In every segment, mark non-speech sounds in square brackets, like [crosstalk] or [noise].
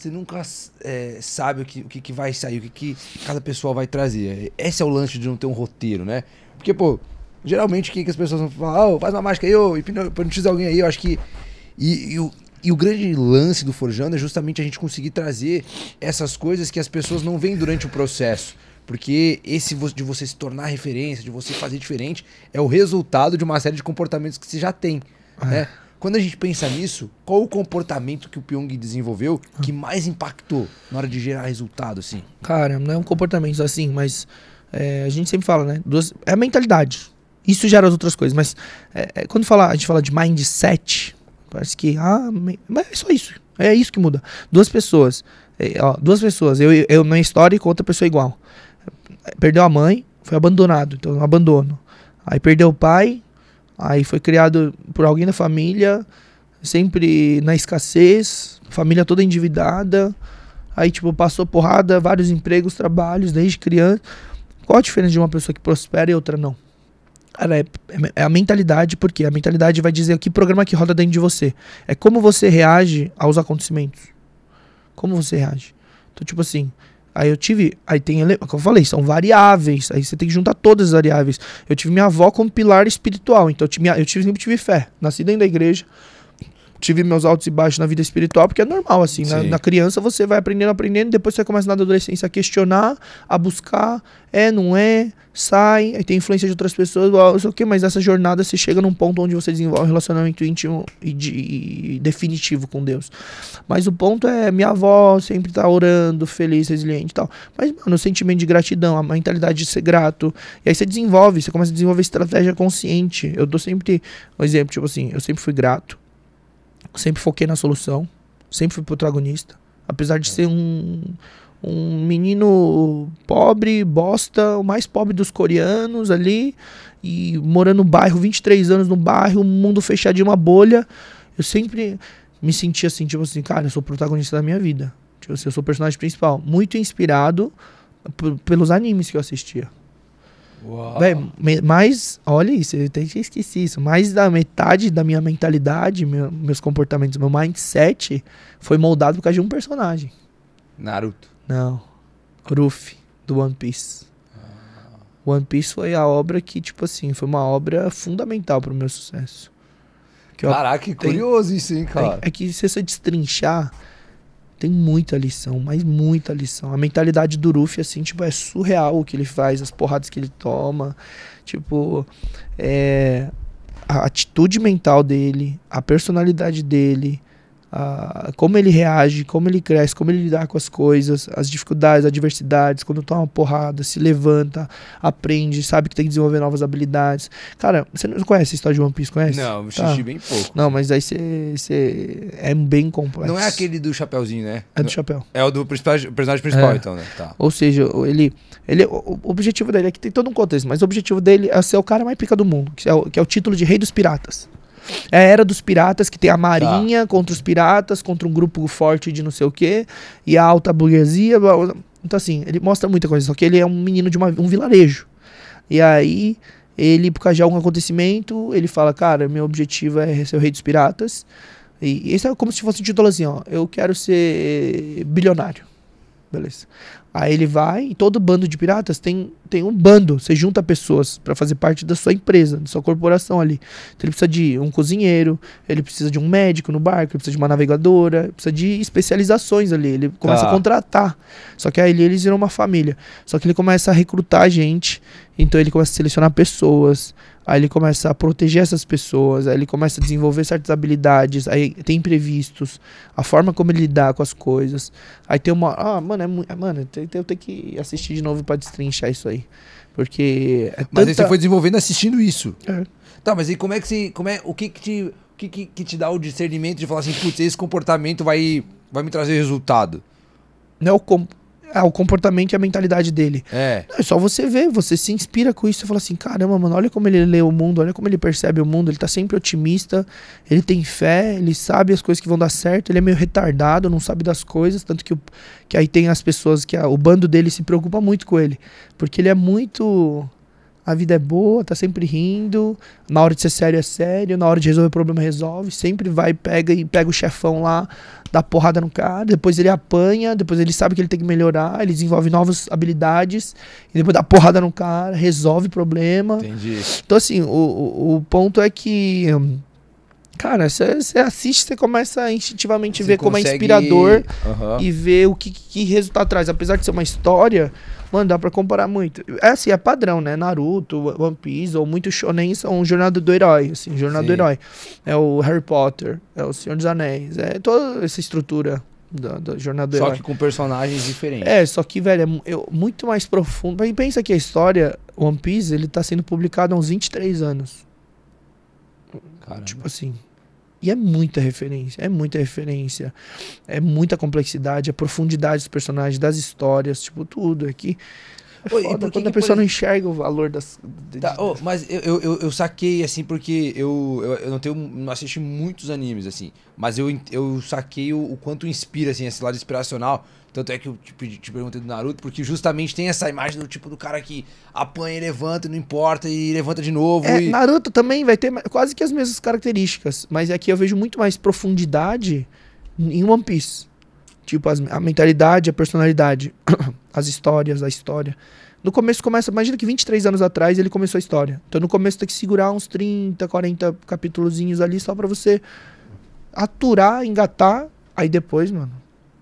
você nunca é, sabe o que, o que, que, vai sair, o que, que cada pessoa vai trazer. Esse é o lance de não ter um roteiro, né? Porque, pô, geralmente o que, que as pessoas vão falar? Oh, faz uma mágica aí, oh, hipnotiza alguém aí, eu acho que. E, e, o, e o grande lance do Forjando é justamente a gente conseguir trazer essas coisas que as pessoas não veem durante o processo. Porque esse de você se tornar referência, de você fazer diferente, é o resultado de uma série de comportamentos que você já tem, é. né? Quando a gente pensa nisso, qual o comportamento que o Pyong desenvolveu que mais impactou na hora de gerar resultado, assim? Cara, não é um comportamento assim, mas é, a gente sempre fala, né? Duas, é a mentalidade. Isso gera as outras coisas, mas é, é, quando fala, a gente fala de mindset, parece que. Ah, mas é só isso. É isso que muda. Duas pessoas. É, ó, duas pessoas, eu, eu na história e com outra pessoa igual. Perdeu a mãe, foi abandonado, então abandono. Aí perdeu o pai, Aí foi criado por alguém da família, sempre na escassez, família toda endividada. Aí, tipo, passou porrada, vários empregos, trabalhos, desde criança. Qual a diferença de uma pessoa que prospera e outra não? Cara, é, é a mentalidade, porque a mentalidade vai dizer que programa que roda dentro de você. É como você reage aos acontecimentos. Como você reage. Então, tipo assim, Aí eu tive. Aí tem. Como é eu falei, são variáveis. Aí você tem que juntar todas as variáveis. Eu tive minha avó como pilar espiritual. Então eu, tive, eu tive, sempre tive fé. Nasci dentro da igreja tive meus altos e baixos na vida espiritual, porque é normal, assim. Na, na, criança você vai aprendendo, aprendendo, depois você começa na adolescência a questionar, a buscar, é, não é, sai, aí tem influência de outras pessoas, não sei o quê, mas nessa jornada você chega num ponto onde você desenvolve um relacionamento íntimo e, de, e definitivo com Deus. Mas o ponto é, minha avó sempre tá orando, feliz, resiliente e tal. Mas, mano, o sentimento de gratidão, a mentalidade de ser grato, e aí você desenvolve, você começa a desenvolver estratégia consciente. Eu dou sempre um exemplo, tipo assim, eu sempre fui grato Sempre foquei na solução, sempre fui protagonista. Apesar de é. ser um, um menino pobre, bosta, o mais pobre dos coreanos ali, e morando no bairro, 23 anos no bairro, o mundo fechadinho, uma bolha. Eu sempre me senti assim, tipo assim, cara, eu sou protagonista da minha vida. Tipo assim, eu sou o personagem principal. Muito inspirado pelos animes que eu assistia. Véi, mais, olha isso, eu até esqueci isso. Mais da metade da minha mentalidade, meu, meus comportamentos, meu mindset foi moldado por causa de um personagem. Naruto. Não. Ruffy, do One Piece. Ah. One Piece foi a obra que, tipo assim, foi uma obra fundamental pro meu sucesso. Que Caraca, eu, que curioso tem, isso, hein, é, cara? É, é que se você destrinchar tem muita lição, mas muita lição. A mentalidade do Ruffy, assim, tipo, é surreal o que ele faz, as porradas que ele toma. Tipo, é, a atitude mental dele, a personalidade dele, a, como ele reage, como ele cresce, como ele lidar com as coisas, as dificuldades, as adversidades, quando toma uma porrada, se levanta, aprende, sabe que tem que desenvolver novas habilidades. Cara, você não conhece a história de One Piece, conhece? Não, eu tá. assisti bem pouco. Não, mas aí você, é bem complexo. Não é aquele do chapéuzinho, né? É do chapéu. É o do personagem principal, é. então, né? Tá. Ou seja, ele, ele, o objetivo dele é que tem todo um contexto, mas o objetivo dele é ser o cara mais pica do mundo, que é o, que é o título de Rei dos Piratas. É a era dos piratas, que tem a tá. marinha tá. contra os piratas, contra um grupo forte de não sei o quê, e a alta burguesia. Então, assim, ele mostra muita coisa. Só que ele é um menino de uma, um vilarejo. E aí, ele, por causa de algum acontecimento, ele fala: Cara, meu objetivo é ser o rei dos piratas. E isso é como se fosse um título assim: Ó, eu quero ser bilionário. Beleza. Aí ele vai e todo bando de piratas tem, tem um bando. Você junta pessoas para fazer parte da sua empresa, da sua corporação ali. Então ele precisa de um cozinheiro, ele precisa de um médico no barco, ele precisa de uma navegadora, precisa de especializações ali. Ele começa ah. a tá. contratar. Só que aí eles viram uma família. Só que ele começa a recrutar gente, então ele começa a selecionar pessoas. Aí ele começa a proteger essas pessoas, aí ele começa a desenvolver certas habilidades, aí tem imprevistos, a forma como ele lidar com as coisas. Aí tem uma. Ah, mano, é muito. Mano, tem, então eu tenho que assistir de novo para destrinchar isso aí. Porque. É Mas tanta... você foi desenvolvendo assistindo isso. É. Tá, mas e como é que se. Como é, o que, que te. O que, que, que te dá o discernimento de falar assim, putz, esse comportamento vai, vai me trazer resultado? Não é o, com, ah, o comportamento e a mentalidade dele. É. Não, é só você ver, você se inspira com isso, e fala assim, caramba, mano, olha como ele lê o mundo, olha como ele percebe o mundo, ele tá sempre otimista, ele tem fé, ele sabe as coisas que vão dar certo, ele é meio retardado, não sabe das coisas, tanto que, o, que aí tem as pessoas que a, o bando dele se preocupa muito com ele, porque ele é muito a vida é boa, tá sempre rindo, na hora de ser sério é sério, na hora de resolver o problema resolve, sempre vai, pega e pega o chefão lá, dá porrada no cara, depois ele apanha, depois ele sabe que ele tem que melhorar, ele desenvolve novas habilidades, e depois dá porrada no cara, resolve o problema. Entendi. Então, assim, o, o, o ponto é que. Hum, Cara, você assiste, você começa a instintivamente cê ver consegue... como é inspirador uhum. e ver o que, que resultado traz. Apesar de ser uma história, mano, dá pra comparar muito. É assim, é padrão, né? Naruto, One Piece, ou muito shonen são Jornada do Herói, assim, Jornada Sim. do Herói. É o Harry Potter, é o Senhor dos Anéis, é toda essa estrutura da, da Jornada do só Herói. Só que com personagens diferentes. É, só que, velho, é muito mais profundo. E pensa que a história One Piece, ele tá sendo publicado há uns 23 anos. Caramba. Tipo assim, e é muita referência, é muita referência, é muita complexidade, a profundidade dos personagens, das histórias, tipo, tudo aqui. É Oi, quando a pessoa não enxerga o valor das. Tá, oh, mas eu, eu, eu, saquei, assim, porque eu, eu, eu, não tenho. não assisti muitos animes, assim. Mas eu, eu saquei o, o quanto inspira, assim, esse lado inspiracional. Tanto é que eu te, te perguntei do Naruto, porque justamente tem essa imagem do tipo do cara que apanha e levanta, não importa, e levanta de novo. É, e... Naruto também vai ter quase que as mesmas características, mas aqui eu vejo muito mais profundidade em One Piece. Tipo, as, a mentalidade, a personalidade, [coughs] as histórias, a história. No começo começa, imagina que 23 anos atrás ele começou a história. Então no começo tem que segurar uns 30, 40 capítulozinhos ali só para você aturar, engatar, aí depois, mano,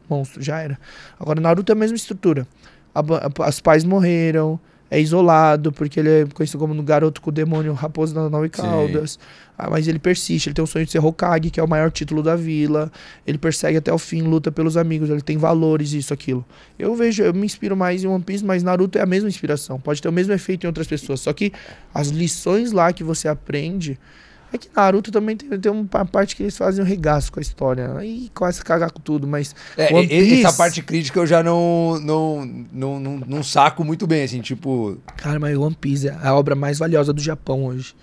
monstro, já era. Agora, Naruto é a mesma estrutura. A, a, as pais morreram, é isolado, porque ele é conhecido como um garoto com o demônio, raposo das nove caudas. Ah, mas ele persiste, ele tem o sonho de ser Hokage, que é o maior título da vila. Ele persegue até o fim, luta pelos amigos, ele tem valores, isso, aquilo. Eu vejo, eu me inspiro mais em One Piece, mas Naruto é a mesma inspiração. Pode ter o mesmo efeito em outras pessoas, só que as lições lá que você aprende é que Naruto também tem, tem uma parte que eles fazem um regaço com a história. Né? E quase cagar com tudo, mas. É, One Piece... Essa parte crítica eu já não não, não, não, não saco muito bem, assim, tipo. Cara, mas One Piece é a obra mais valiosa do Japão hoje.